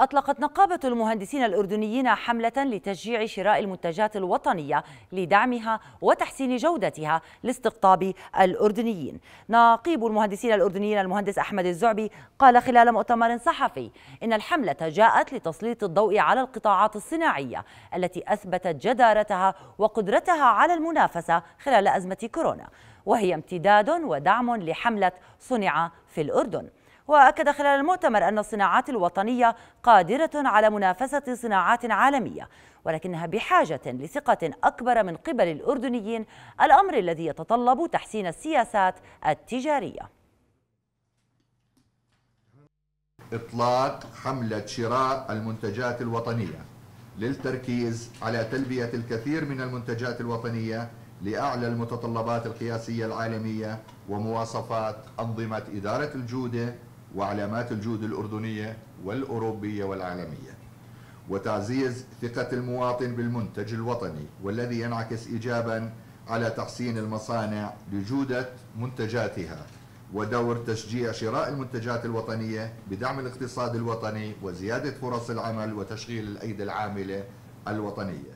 أطلقت نقابة المهندسين الأردنيين حملة لتشجيع شراء المنتجات الوطنية لدعمها وتحسين جودتها لاستقطاب الأردنيين نقيب المهندسين الأردنيين المهندس أحمد الزعبي قال خلال مؤتمر صحفي إن الحملة جاءت لتسليط الضوء على القطاعات الصناعية التي أثبتت جدارتها وقدرتها على المنافسة خلال أزمة كورونا وهي امتداد ودعم لحملة صنع في الأردن وأكد خلال المؤتمر أن الصناعات الوطنية قادرة على منافسة صناعات عالمية ولكنها بحاجة لثقة أكبر من قبل الأردنيين الأمر الذي يتطلب تحسين السياسات التجارية إطلاق حملة شراء المنتجات الوطنية للتركيز على تلبية الكثير من المنتجات الوطنية لأعلى المتطلبات القياسية العالمية ومواصفات أنظمة إدارة الجودة وعلامات الجود الأردنية والأوروبية والعالمية وتعزيز ثقة المواطن بالمنتج الوطني والذي ينعكس إيجابا على تحسين المصانع لجودة منتجاتها ودور تشجيع شراء المنتجات الوطنية بدعم الاقتصاد الوطني وزيادة فرص العمل وتشغيل الأيدي العاملة الوطنية